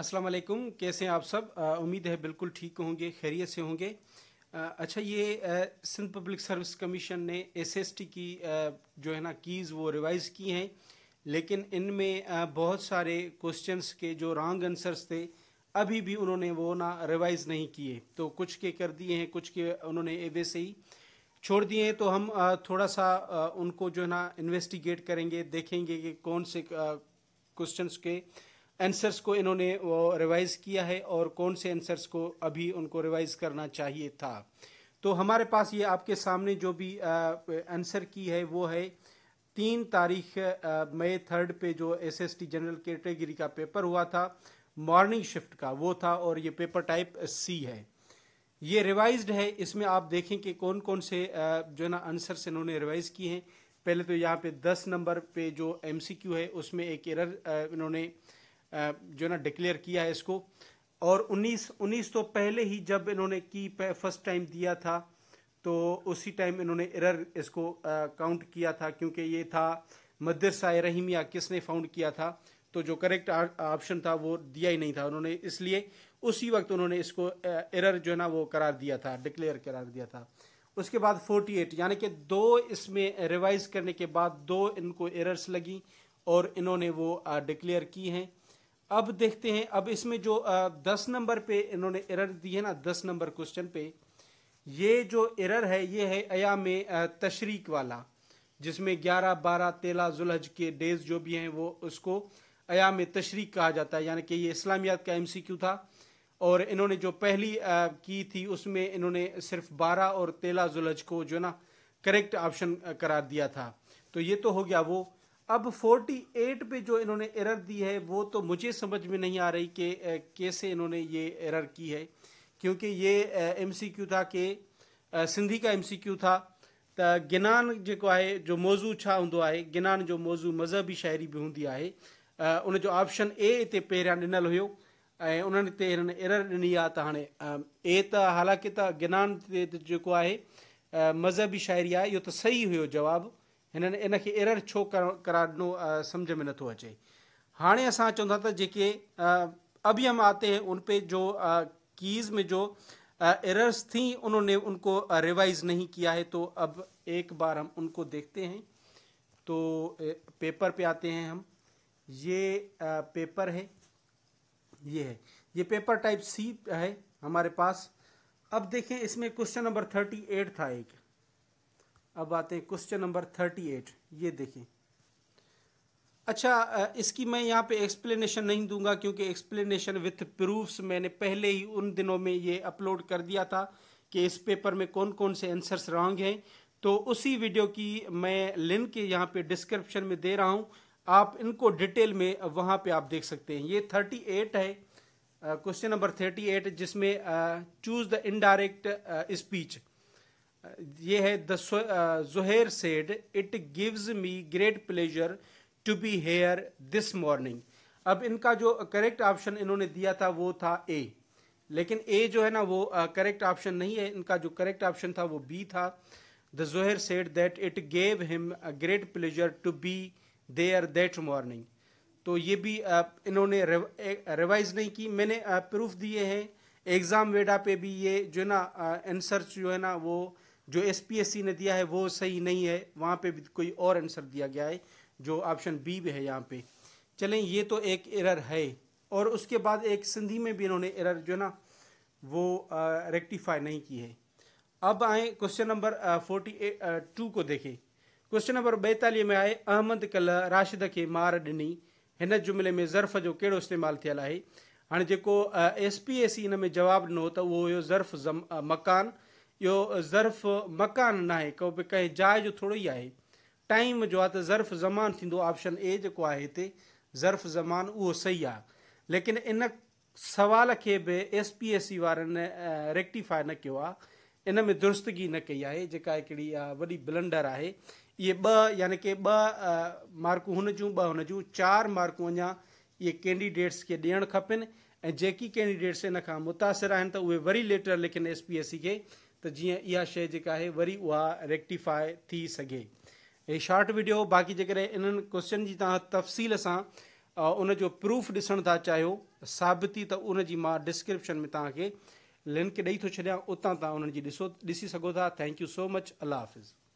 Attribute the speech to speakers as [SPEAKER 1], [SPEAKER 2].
[SPEAKER 1] السلام علیکم کیسے آپ سب امید ہے بالکل ٹھیک ہوں گے خیریت سے ہوں گے اچھا یہ سندھ پبلک سروس کمیشن نے ایس ایس ٹی کی جو ہے نا کیز وہ ریوائز کی ہیں لیکن ان میں بہت سارے کوشچنس کے جو رانگ انسرس تھے ابھی بھی انہوں نے وہ نا ریوائز نہیں کیے تو کچھ کے کر دیے ہیں کچھ کے انہوں نے ویسے ہی چھوڑ دیے ہیں تو ہم تھوڑا سا ان کو جو ہے نا انویسٹیگیٹ کریں گے دیکھیں گے کہ کون سے کوشچنس کے آنسرس کو انہوں نے وہ ریوائز کیا ہے اور کون سے آنسرس کو ابھی ان کو ریوائز کرنا چاہیے تھا تو ہمارے پاس یہ آپ کے سامنے جو بھی آنسر کی ہے وہ ہے تین تاریخ مئی تھرڈ پہ جو S S T general category کا پیپر ہوا تھا مارننگ شفٹ کا وہ تھا اور یہ پیپر ٹائپ سی ہے یہ ریوائزڈ ہے اس میں آپ دیکھیں کہ کون کون سے جو ہے نا آنسرس انہوں نے ریوائز کیے ہیں پہلے تو یہاں پہ دس نمبر پہ جو ایم سی کیو ہے اس میں ایک ایرر انہوں نے جو نا ڈکلیئر کیا ہے اس کو اور انیس انیس تو پہلے ہی جب انہوں نے کی فرسٹ ٹائم دیا تھا تو اسی ٹائم انہوں نے ایرر اس کو کاؤنٹ کیا تھا کیونکہ یہ تھا مدرسہ رحیمیہ کس نے فاؤنڈ کیا تھا تو جو کریکٹ آپشن تھا وہ دیا ہی نہیں تھا انہوں نے اس لیے اسی وقت انہوں نے اس کو ایرر جو ہے نا وہ قرار دیا تھا ڈکلیئر قرار دیا تھا اس کے بعد فورٹی ایٹ یعنی کہ دو اس میں ریوائز کرنے کے بعد دو ان کو ایررز لگیں اور انہوں نے وہ ڈکلیئر کی ہیں اب دیکھتے ہیں اب اس میں جو دس نمبر پہ انہوں نے ایرر دی ہے نا دس نمبر کوشچن پہ یہ جو ایرر ہے یہ ہے ایام تشریق والا جس میں گیارہ بارہ تیلہ زلحج کے ڈیز جو بھی ہیں وہ اس کو ایام تشریق کہا جاتا ہے یعنی کہ یہ اسلامیات کا ایم سی کیو تھا اور انہوں نے جو پہلی کی تھی اس میں انہوں نے صرف بارہ اور تیلا زلحج کو جو نا کریکٹ آپشن قرار دیا تھا تو یہ تو ہو گیا وہ اب فورٹی ایٹ پہ جو انہوں نے ایرر دی ہے وہ تو مجھے سمجھ میں نہیں آ رہی کہ کیسے انہوں نے یہ ایرر کی ہے کیونکہ یہ ایم سی کیو تھا کہ سندھی کا ایم سی کیو تھا ت گنان جو ہے جو موضوع شوں گنان جو موضوع مذہبی شاعری بھی ہوں انجو آپشن اے پہ ڈنل ہوتے انر ڈنیا تے تالانکہ ت گنان جو ہے مذہبی شاعری آ یہ تو سہی ہو ان کے ایرر چھو کر کرانو سمجھ میں نہ تھو اچے ہاں اصان چاہوں تھا جی کہ ابھی ہم آتے ہیں ان پہ جو کیز میں جو اررس تھیں انہوں نے ان کو ریوائز نہیں کیا ہے تو اب ایک بار ہم ان کو دیکھتے ہیں تو پیپر پہ آتے ہیں ہم یہ پیپر ہے یہ ہے یہ پیپر ٹائپ سی ہے ہمارے پاس اب دیکھیں اس میں کوششن نمبر تھرٹی ایٹ تھا ایک اب آتے ہیں کوشچن نمبر تھرٹی ایٹ یہ دیکھیں اچھا اس کی میں یہاں پہ ایکسپلینیشن نہیں دوں گا کیونکہ ایکسپلینیشن وتھ پروفس میں نے پہلے ہی ان دنوں میں یہ اپلوڈ کر دیا تھا کہ اس پیپر میں کون کون سے آنسرس رانگ ہیں تو اسی ویڈیو کی میں لنک یہاں پہ ڈسکرپشن میں دے رہا ہوں آپ ان کو ڈیٹیل میں وہاں پہ آپ دیکھ سکتے ہیں یہ تھرٹی ایٹ ہے کوشچن نمبر تھرٹی ایٹ جس میں چوز دا انڈائریکٹ اسپیچ یہ ہے the Zaheer said it gives me great pleasure to be here this morning اب ان کا جو کریکٹ آپشن انہوں نے دیا تھا وہ تھا اے لیکن اے جو ہے نا وہ کریکٹ uh, آپشن نہیں ہے ان کا جو کریکٹ آپشن تھا وہ بی تھا the Zaheer said that it gave him great pleasure to be there that morning تو یہ بھی uh, انہوں نے ریوائز e- نہیں کی میں نے پروف uh, دیے ہیں ایگزام ویڈا پہ بھی یہ جو ہے نا انسرچ جو ہے نا وہ جو ایس پی ایس سی نے دیا ہے وہ صحیح نہیں ہے وہاں پہ بھی کوئی اور آنسر دیا گیا ہے جو آپشن بی بھی ہے یہاں پہ چلیں یہ تو ایک ایرر ہے اور اس کے بعد ایک سندھی میں بھی انہوں نے ایرر جو نا وہ ریکٹیفائی نہیں کی ہے اب آئیں کوشچن نمبر فورٹی ٹو کو دیکھیں کویشچن نمبر بیتالیہ میں آئے احمد کل راشد کے مار ڈنی ان جملے میں ظرف جو کیڑو استعمال تھل ہے ہاں کو ایس پی ایسی سی ان میں جواب دنوں تو وہ ظرف زم مکان इहो ज़र्फ़ मकान न आहे को बि कंहिं जाइ जो थोरो ई आहे टाइम जो आहे त ज़र्फ़ ज़मान थींदो ऑप्शन ए जेको आहे हिते ज़र्फ़ ज़मान उहो सही आहे लेकिन इन सुवाल खे बि एस पी एस सी वारनि रेक्टीफाए न कयो आहे इन में दुरुस्तगी न कई आहे जेका हिकिड़ी वॾी ब्लंडर आहे इहे ॿ यानी की ॿ मार्कूं हुन जूं ॿ हुन जूं चारि मार्कूं अञा इहे कैंडिडेट्स खे ॾियणु खपनि ऐं जेकी कैंडिडेट्स इन खां मुतासिर आहिनि त उहे वरी लेटर लिखनि एस पी एस सी खे تو جی یہ شعیب وی وہ ریکٹیفائی تھی سی شارٹ ویڈیو باقی جی ان کوشچن تفصیل سے انجو پروف ڈسن تھا چاہو سابت تو ان کی ڈسکرپشن میں تاج کو لنک دے تو چا تعا ان کیسے سو تھا مچ اللہ حافظ